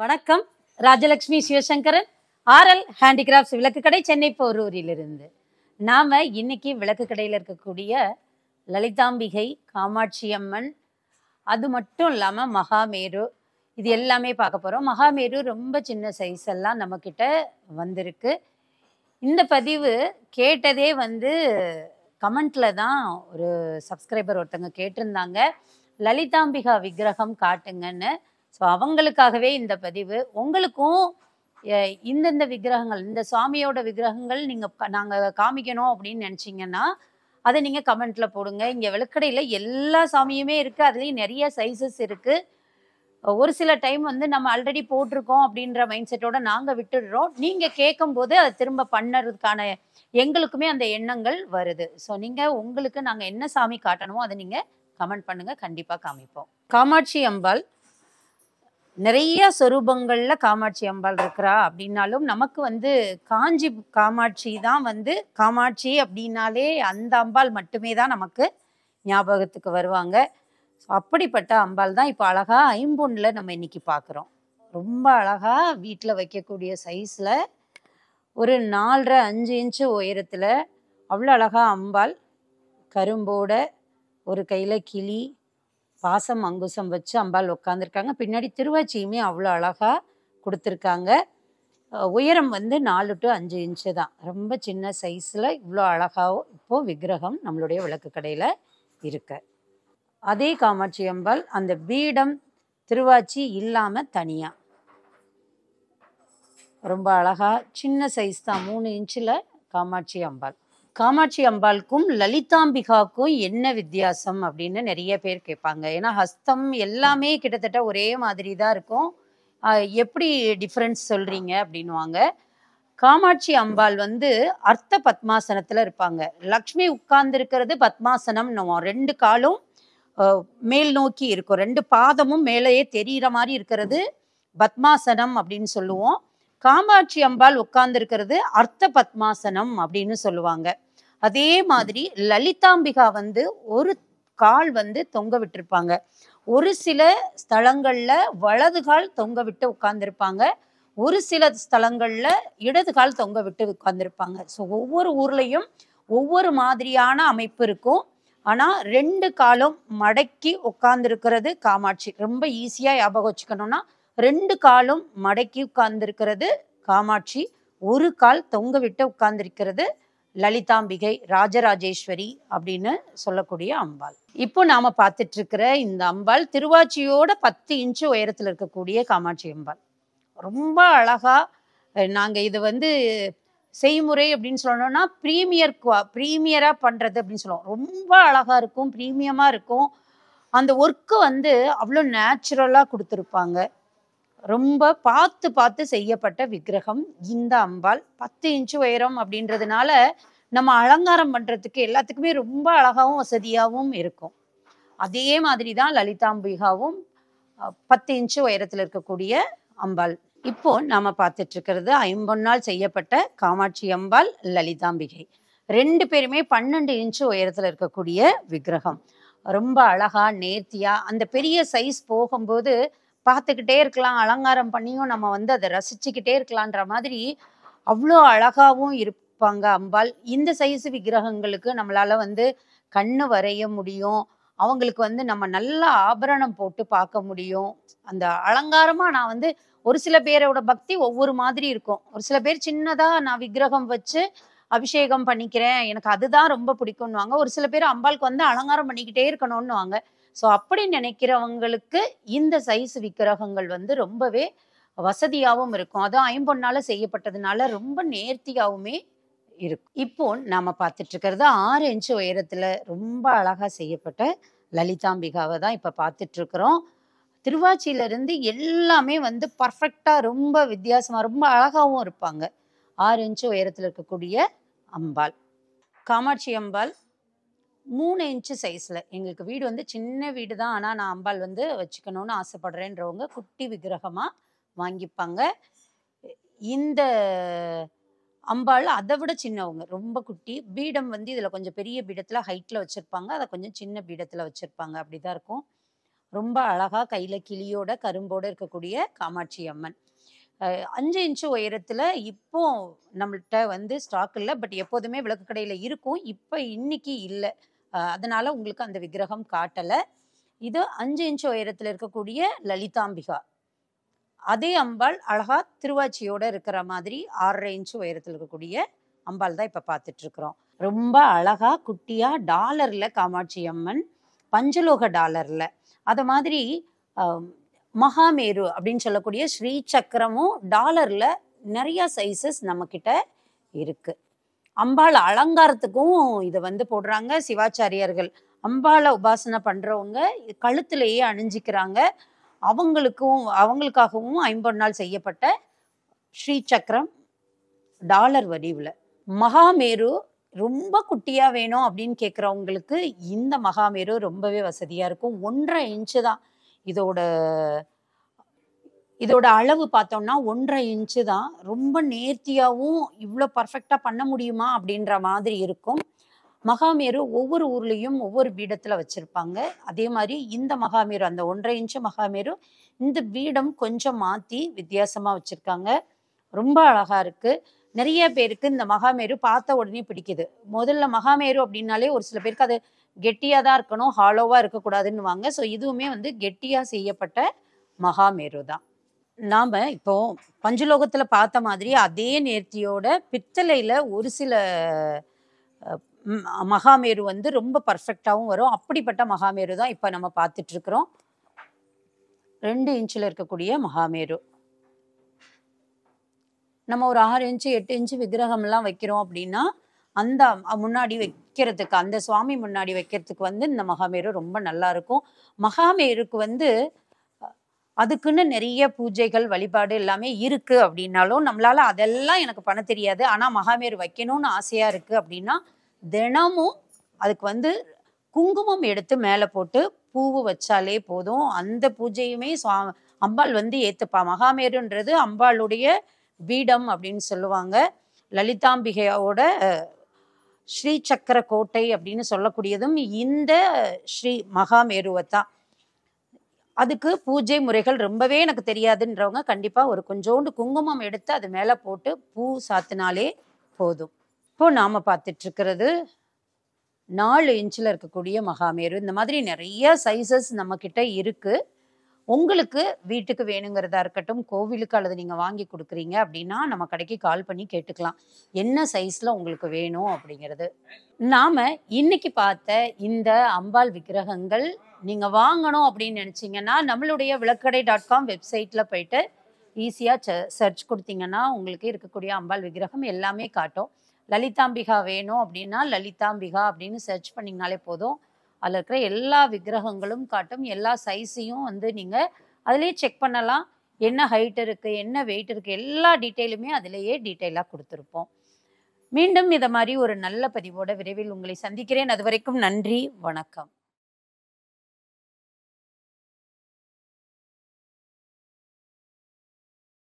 வணக்கம் Rajalakshmi Sivasankaran RL handicrafts விளக்கு கடை சென்னை போரூரிலிருந்து நாம் இன்னைக்கு விளக்கு கடையில் இருக்கக்கூடிய லலிதாம்பிகை காமாட்சி அம்மன் அது மட்டும் இல்லாமல் மகாமேரு இது எல்லாமே பார்க்க போகிறோம் மகாமேரு ரொம்ப சின்ன சைஸ் எல்லாம் நம்மக்கிட்ட வந்திருக்கு இந்த பதிவு கேட்டதே வந்து கமெண்டில் தான் ஒரு சப்ஸ்கிரைபர் ஒருத்தங்க கேட்டிருந்தாங்க லலிதாம்பிகா விக்கிரகம் காட்டுங்கன்னு ஸோ அவங்களுக்காகவே இந்த பதிவு உங்களுக்கும் இந்தந்த விக்கிரகங்கள் இந்த சுவாமியோட விக்கிரகங்கள் நீங்கள் நாங்கள் காமிக்கணும் அப்படின்னு நினச்சிங்கன்னா அதை நீங்கள் கமெண்ட்டில் போடுங்க இங்கே விளக்கடையில் எல்லா சாமியுமே இருக்குது அதுலேயும் நிறைய சைஸஸ் இருக்குது ஒரு சில டைம் வந்து நம்ம ஆல்ரெடி போட்டிருக்கோம் அப்படின்ற மைண்ட் செட்டோட நாங்கள் விட்டுடுறோம் நீங்கள் கேட்கும்போது அதை திரும்ப பண்ணுறதுக்கான எங்களுக்குமே அந்த எண்ணங்கள் வருது ஸோ நீங்கள் உங்களுக்கு நாங்கள் என்ன சாமி காட்டணுமோ அதை நீங்கள் கமெண்ட் பண்ணுங்கள் கண்டிப்பாக காமிப்போம் காமாட்சி அம்பாள் நிறைய சொரூபங்களில் காமாட்சி அம்பாள் இருக்கிறா அப்படின்னாலும் நமக்கு வந்து காஞ்சி காமாட்சி தான் வந்து காமாட்சி அப்படின்னாலே அந்த அம்பாள் மட்டுமே தான் நமக்கு ஞாபகத்துக்கு வருவாங்க அப்படிப்பட்ட அம்பாள் தான் இப்போ அழகாக ஐம்பொன்னில் நம்ம இன்னைக்கு பார்க்குறோம் ரொம்ப அழகாக வீட்டில் வைக்கக்கூடிய சைஸில் ஒரு நாலரை அஞ்சு இன்ச்சு உயரத்தில் அவ்வளோ அழகாக அம்பாள் கரும்போட ஒரு கையில் கிளி பாசம் அங்குசம் வச்சு அம்பாள் உட்காந்துருக்காங்க பின்னாடி திருவாச்சியுமே அவ்வளோ அழகாக கொடுத்துருக்காங்க உயரம் வந்து நாலு டு அஞ்சு இன்ச்சு தான் ரொம்ப சின்ன சைஸில் இவ்வளோ அழகாகவும் இப்போது விக்கிரகம் நம்மளுடைய விளக்கு கடையில் இருக்க அதே காமாட்சி அம்பாள் அந்த பீடம் திருவாச்சி இல்லாமல் தனியாக ரொம்ப அழகாக சின்ன சைஸ் தான் மூணு இன்ச்சில் காமாட்சி அம்பாள் காமாட்சி அம்பாளுக்கும் லலிதாம்பிகாக்கும் என்ன வித்தியாசம் அப்படின்னு நிறைய பேர் கேட்பாங்க ஏன்னா ஹஸ்தம் எல்லாமே கிட்டத்தட்ட ஒரே மாதிரி தான் இருக்கும் எப்படி டிஃப்ரென்ஸ் சொல்றீங்க அப்படின்வாங்க காமாட்சி அம்பாள் வந்து அர்த்த பத்மாசனத்துல இருப்பாங்க லக்ஷ்மி உட்கார்ந்து இருக்கிறது ரெண்டு காலும் மேல் நோக்கி இருக்கும் ரெண்டு பாதமும் மேலேயே தெரிகிற மாதிரி இருக்கிறது பத்மாசனம் அப்படின்னு சொல்லுவோம் காமாட்சி அம்பாள் இருக்கிறது அர்த்த பத்மாசனம் அப்படின்னு சொல்லுவாங்க அதே மாதிரி லலிதாம்பிகா வந்து ஒரு கால் வந்து தொங்க விட்டுருப்பாங்க ஒரு சில ஸ்தலங்கள்ல வலது கால் தொங்க விட்டு உட்கார்ந்துருப்பாங்க ஒரு சில ஸ்தலங்கள்ல இடது கால் தொங்க விட்டு உட்கார்ந்துருப்பாங்க ஸோ ஒவ்வொரு ஊர்லேயும் ஒவ்வொரு மாதிரியான அமைப்பு இருக்கும் ஆனால் ரெண்டு காலும் மடக்கி உட்கார்ந்துருக்கிறது காமாட்சி ரொம்ப ஈஸியாக ஞாபகம் வச்சுக்கணும்னா ரெண்டு காலும் மடக்கி உட்கார்ந்துருக்கிறது காமாட்சி ஒரு கால் தொங்க விட்டு உட்கார்ந்திருக்கிறது லலிதாம்பிகை ராஜராஜேஸ்வரி அப்படின்னு சொல்லக்கூடிய அம்பாள் இப்போ நாம பார்த்துட்டு இருக்கிற இந்த அம்பாள் திருவாச்சியோட பத்து இன்ச்சு உயரத்தில் இருக்கக்கூடிய காமாட்சி அம்பாள் ரொம்ப அழகா நாங்க இது வந்து செய்முறை அப்படின்னு சொல்லணும்னா ப்ரீமியர் ப்ரீமியரா பண்றது அப்படின்னு சொல்லுவோம் ரொம்ப அழகா இருக்கும் ப்ரீமியமா இருக்கும் அந்த ஒர்க்கு வந்து அவ்வளோ நேச்சுரலாக கொடுத்துருப்பாங்க ரொம்ப பார்த்து பார்த்து செய்யப்பட்ட விக்கிரகம் இந்த அம்பாள் பத்து இன்ச்சு உயரம் அப்படின்றதுனால நம்ம அலங்காரம் பண்றதுக்கு எல்லாத்துக்குமே ரொம்ப அழகாவும் வசதியாகவும் இருக்கும் அதே மாதிரி தான் லலிதாம்பிகாவும் பத்து இன்ச்சு உயரத்தில் இருக்கக்கூடிய அம்பாள் இப்போ நாம பார்த்துட்டு இருக்கிறது ஐம்பொன்னால் செய்யப்பட்ட காமாட்சி அம்பாள் லலிதாம்பிகை ரெண்டு பேருமே பன்னெண்டு இன்ச்சு உயரத்தில் இருக்கக்கூடிய விக்கிரகம் ரொம்ப அழகா நேர்த்தியா அந்த பெரிய சைஸ் போகும்போது பார்த்துக்கிட்டே இருக்கலாம் அலங்காரம் பண்ணியும் நம்ம வந்து அதை ரசிச்சுக்கிட்டே இருக்கலான்ற மாதிரி அவ்வளோ அழகாகவும் இருப்பாங்க அம்பாள் இந்த சைஸ் விக்கிரகங்களுக்கு நம்மளால வந்து கண்ணு வரைய முடியும் அவங்களுக்கு வந்து நம்ம நல்ல ஆபரணம் போட்டு பார்க்க முடியும் அந்த அலங்காரமாக நான் வந்து ஒரு சில பேரோட பக்தி ஒவ்வொரு மாதிரி இருக்கும் ஒரு சில பேர் சின்னதாக நான் விக்கிரகம் வச்சு அபிஷேகம் பண்ணிக்கிறேன் எனக்கு அதுதான் ரொம்ப பிடிக்கும்னுவாங்க ஒரு சில பேர் அம்பாளுக்கு வந்து அலங்காரம் பண்ணிக்கிட்டே இருக்கணும்னுவாங்க ஸோ அப்படி நினைக்கிறவங்களுக்கு இந்த சைஸ் விக்கிரகங்கள் வந்து ரொம்பவே வசதியாகவும் இருக்கும் அதுவும் ஐம்பொன்னால செய்யப்பட்டதுனால ரொம்ப நேர்த்தியாகவுமே இருக்கும் இப்போ நாம் பார்த்துட்டு இருக்கிறது ஆறு இன்ச்சு உயரத்தில் ரொம்ப அழகாக செய்யப்பட்ட லலிதாம்பிகாவை தான் இப்போ பார்த்துட்டு இருக்கிறோம் திருவாச்சியிலேருந்து எல்லாமே வந்து பர்ஃபெக்டாக ரொம்ப வித்தியாசமாக ரொம்ப அழகாகவும் இருப்பாங்க ஆறு இன்ச்சு உயரத்தில் இருக்கக்கூடிய அம்பாள் காமாட்சி அம்பாள் மூணு இன்ச்சு சைஸில் எங்களுக்கு வீடு வந்து சின்ன வீடு தான் ஆனால் நான் அம்பாள் வந்து வச்சுக்கணும்னு ஆசைப்படுறேன்றவங்க குட்டி விக்கிரகமாக வாங்கிப்பாங்க இந்த அம்பாள் அதை விட சின்னவங்க ரொம்ப குட்டி பீடம் வந்து இதில் கொஞ்சம் பெரிய பீடத்தில் ஹைட்டில் வச்சுருப்பாங்க அதை கொஞ்சம் சின்ன பீடத்தில் வச்சுருப்பாங்க அப்படி தான் இருக்கும் ரொம்ப அழகாக கையில் கிளியோட கரும்போடு இருக்கக்கூடிய காமாட்சி அம்மன் அஞ்சு இன்ச்சு உயரத்தில் இப்போ நம்மள்கிட்ட வந்து ஸ்டாக் இல்லை பட் எப்போதுமே விளக்கு கடையில் இருக்கும் இப்போ இன்றைக்கி இல்லை அதனால உங்களுக்கு அந்த விக்கிரகம் காட்டலை இது அஞ்சு இன்ச்சு உயரத்தில் இருக்கக்கூடிய லலிதாம்பிகா அதே அம்பாள் அழகா திருவாச்சியோட இருக்கிற மாதிரி ஆறரை இன்ச் உயரத்தில் இருக்கக்கூடிய அம்பாள் தான் இப்போ பாத்துட்டு இருக்கிறோம் ரொம்ப அழகா குட்டியா டாலர்ல காமாட்சி அம்மன் பஞ்சலோக டாலர்ல அது மாதிரி மகாமேரு அப்படின்னு சொல்லக்கூடிய ஸ்ரீ சக்கரமும் டாலர்ல நிறைய சைசஸ் நம்ம கிட்ட இருக்கு அம்பாள் அலங்காரத்துக்கும் இதை வந்து போடுறாங்க சிவாச்சாரியர்கள் அம்பாளை உபாசனை பண்ணுறவங்க கழுத்துலேயே அணிஞ்சிக்கிறாங்க அவங்களுக்கும் அவங்களுக்காகவும் நாள் செய்யப்பட்ட ஸ்ரீ சக்கரம் டாலர் வடிவில் மகாமேரு ரொம்ப குட்டியாக வேணும் அப்படின்னு கேட்குறவங்களுக்கு இந்த மகாமேரு ரொம்பவே வசதியாக இருக்கும் ஒன்றரை இன்ச்சு தான் இதோட இதோட அளவு பார்த்தோம்னா ஒன்றரை இன்ச்சு தான் ரொம்ப நேர்த்தியாகவும் இவ்வளோ பர்ஃபெக்டாக பண்ண முடியுமா அப்படின்ற மாதிரி இருக்கும் மகாமேரு ஒவ்வொரு ஊர்லேயும் ஒவ்வொரு பீடத்தில் வச்சுருப்பாங்க அதே மாதிரி இந்த மகாமேரு அந்த ஒன்றரை இன்ச்சு மகாமேரு இந்த பீடம் கொஞ்சம் மாற்றி வித்தியாசமாக வச்சுருக்காங்க ரொம்ப அழகாக இருக்குது நிறைய பேருக்கு இந்த மகாமேரு பார்த்த உடனே பிடிக்குது முதல்ல மகாமேரு அப்படின்னாலே ஒரு சில பேருக்கு அது கெட்டியாக தான் இருக்கணும் ஹாலோவாக இருக்கக்கூடாதுன்னு வாங்க ஸோ இதுவுமே வந்து கெட்டியாக செய்யப்பட்ட மகாமேரு தான் நாம் இப்போ பஞ்சலோகத்தில் பார்த்த மாதிரி அதே நேர்த்தியோட பித்தளையில் ஒரு சில மகாமேரு வந்து ரொம்ப பர்ஃபெக்டாகவும் வரும் அப்படிப்பட்ட மகாமேரு தான் இப்போ நம்ம பார்த்துட்ருக்குறோம் ரெண்டு இன்ச்சில் இருக்கக்கூடிய மகாமேரு நம்ம ஒரு ஆறு இன்ச்சு எட்டு இன்ச்சு விக்கிரகம்லாம் வைக்கிறோம் அப்படின்னா அந்த முன்னாடி வைக்கிறதுக்கு அந்த சுவாமி முன்னாடி வைக்கிறதுக்கு வந்து இந்த மகாமேரு ரொம்ப நல்லா இருக்கும் மகாமேருக்கு வந்து அதுக்குன்னு நிறைய பூஜைகள் வழிபாடு எல்லாமே இருக்குது அப்படின்னாலும் நம்மளால் அதெல்லாம் எனக்கு பண்ண தெரியாது ஆனால் மகாமேர் வைக்கணும்னு ஆசையாக இருக்குது அப்படின்னா தினமும் அதுக்கு வந்து குங்குமம் எடுத்து மேலே போட்டு பூவு வச்சாலே போதும் அந்த பூஜையுமே சுவா அம்பாள் வந்து ஏத்துப்பா மகாமேருன்றது அம்பாளுடைய பீடம் அப்படின்னு சொல்லுவாங்க லலிதாம்பிகையோட ஸ்ரீ சக்கர கோட்டை அப்படின்னு சொல்லக்கூடியதும் இந்த ஸ்ரீ மகாமேருவை தான் அதுக்கு பூஜை முறைகள் ரொம்பவே எனக்கு தெரியாதுன்றவங்க கண்டிப்பாக ஒரு கொஞ்சோண்டு குங்குமம் எடுத்து அது மேலே போட்டு பூ சாத்தினாலே போதும் இப்போ நாம் பார்த்துட்ருக்கிறது நாலு இன்ச்சில் இருக்கக்கூடிய மகாமேரு இந்த மாதிரி நிறைய சைஸஸ் நம்மக்கிட்ட இருக்குது உங்களுக்கு வீட்டுக்கு வேணுங்கிறதா இருக்கட்டும் கோவிலுக்கு அல்லது நீங்கள் வாங்கி கொடுக்குறீங்க அப்படின்னா நம்ம கடைக்கு கால் பண்ணி கேட்டுக்கலாம் என்ன சைஸில் உங்களுக்கு வேணும் அப்படிங்கிறது நாம் இன்னைக்கு பார்த்த இந்த அம்பாள் விக்கிரகங்கள் நீங்கள் வாங்கணும் அப்படின்னு நினச்சிங்கன்னா நம்மளுடைய விளக்கடை டாட் காம் வெப்சைட்டில் போயிட்டு ஈஸியாக சர்ச் கொடுத்தீங்கன்னா உங்களுக்கு இருக்கக்கூடிய அம்பாள் விக்கிரகம் எல்லாமே காட்டும் லலிதாம்பிகா வேணும் அப்படின்னா லலிதாம்பிகா அப்படின்னு சர்ச் பண்ணிங்கனாலே போதும் அதில் இருக்கிற எல்லா விக்கிரகங்களும் காட்டும் எல்லா சைஸையும் வந்து நீங்கள் அதுலேயே செக் பண்ணலாம் என்ன ஹைட் இருக்குது என்ன வெயிட் இருக்குது எல்லா டீட்டெயிலுமே அதிலேயே டீட்டெயிலாக கொடுத்துருப்போம் மீண்டும் இதை மாதிரி ஒரு நல்ல பதிவோட விரைவில் உங்களை சந்திக்கிறேன் அது வரைக்கும் நன்றி வணக்கம்